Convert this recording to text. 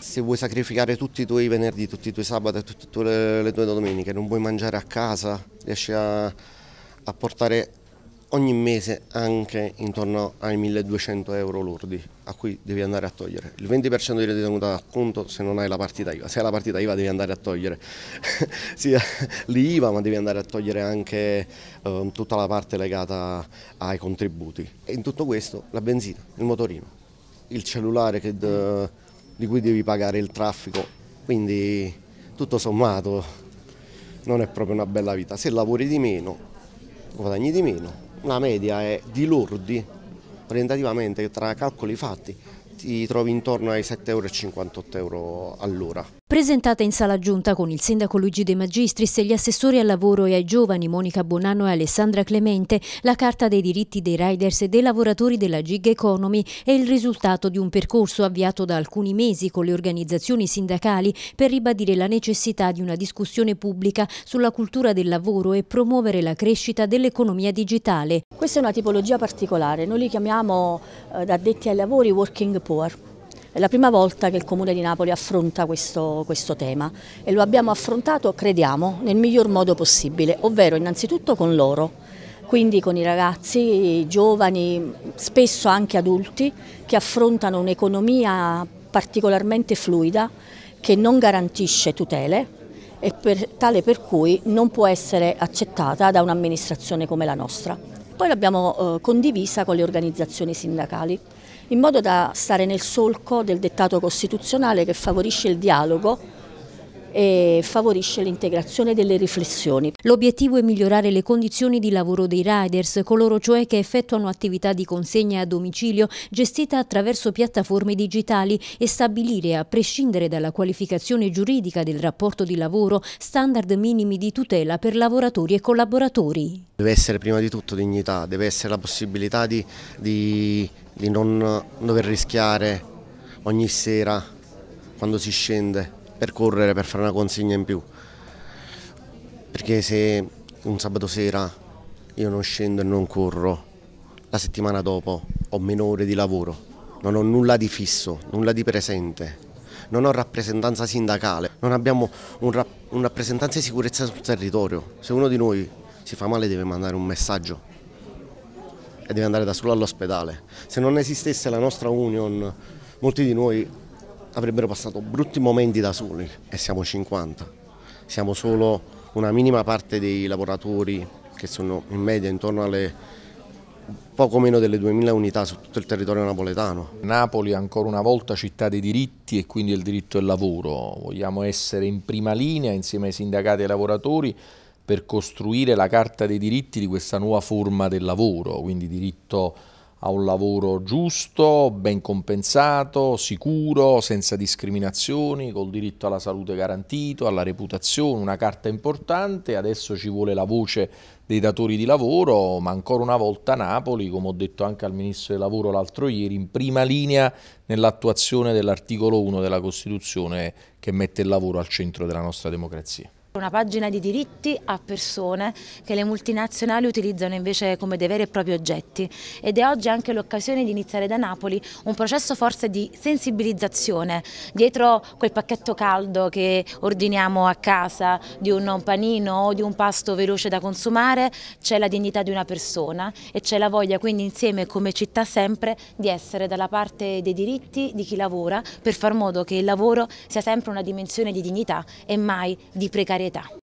se vuoi sacrificare tutti i tuoi venerdì, tutti i tuoi sabato e tutte le tue domeniche, non vuoi mangiare a casa, riesci a, a portare ogni mese anche intorno ai 1200 euro lordi a cui devi andare a togliere. Il 20% di ritenuta a se non hai la partita IVA, se hai la partita IVA devi andare a togliere sia l'IVA ma devi andare a togliere anche eh, tutta la parte legata ai contributi. E in tutto questo la benzina, il motorino, il cellulare de, di cui devi pagare il traffico, quindi tutto sommato non è proprio una bella vita. Se lavori di meno guadagni di meno una media è di lordi orientativamente tra calcoli fatti ti trovi intorno ai 7,58 euro, euro all'ora. Presentata in sala giunta con il sindaco Luigi De Magistris e gli assessori al lavoro e ai giovani Monica Bonanno e Alessandra Clemente, la Carta dei diritti dei riders e dei lavoratori della gig economy è il risultato di un percorso avviato da alcuni mesi con le organizzazioni sindacali per ribadire la necessità di una discussione pubblica sulla cultura del lavoro e promuovere la crescita dell'economia digitale. Questa è una tipologia particolare, noi li chiamiamo eh, addetti ai lavori working Power. È la prima volta che il Comune di Napoli affronta questo, questo, tema e lo abbiamo affrontato, crediamo, nel miglior modo possibile, ovvero innanzitutto con loro, quindi con i ragazzi, i giovani, spesso anche adulti, che affrontano un'economia particolarmente fluida che non garantisce tutele e per, tale per cui non può essere accettata da un'amministrazione come la nostra. Poi l'abbiamo eh, condivisa con le organizzazioni sindacali in modo da stare nel solco del dettato costituzionale che favorisce il dialogo e favorisce l'integrazione delle riflessioni. L'obiettivo è migliorare le condizioni di lavoro dei riders, coloro cioè che effettuano attività di consegna a domicilio gestita attraverso piattaforme digitali e stabilire, a prescindere dalla qualificazione giuridica del rapporto di lavoro, standard minimi di tutela per lavoratori e collaboratori. Deve essere prima di tutto dignità, deve essere la possibilità di, di, di non dover rischiare ogni sera quando si scende percorrere per fare una consegna in più. Perché se un sabato sera io non scendo e non corro, la settimana dopo ho meno ore di lavoro, non ho nulla di fisso, nulla di presente, non ho rappresentanza sindacale, non abbiamo un, rap un rappresentanza di sicurezza sul territorio. Se uno di noi si fa male deve mandare un messaggio e deve andare da solo all'ospedale. Se non esistesse la nostra union, molti di noi avrebbero passato brutti momenti da soli e siamo 50, siamo solo una minima parte dei lavoratori che sono in media intorno alle poco meno delle 2000 unità su tutto il territorio napoletano. Napoli ancora una volta città dei diritti e quindi del diritto al lavoro, vogliamo essere in prima linea insieme ai sindacati e ai lavoratori per costruire la carta dei diritti di questa nuova forma del lavoro, quindi diritto al a un lavoro giusto, ben compensato, sicuro, senza discriminazioni, col diritto alla salute garantito, alla reputazione, una carta importante, adesso ci vuole la voce dei datori di lavoro, ma ancora una volta Napoli, come ho detto anche al Ministro del Lavoro l'altro ieri, in prima linea nell'attuazione dell'articolo 1 della Costituzione che mette il lavoro al centro della nostra democrazia. Una pagina di diritti a persone che le multinazionali utilizzano invece come dei veri e propri oggetti ed è oggi anche l'occasione di iniziare da Napoli un processo forse di sensibilizzazione dietro quel pacchetto caldo che ordiniamo a casa di un panino o di un pasto veloce da consumare c'è la dignità di una persona e c'è la voglia quindi insieme come città sempre di essere dalla parte dei diritti di chi lavora per far modo che il lavoro sia sempre una dimensione di dignità e mai di precarietà reta.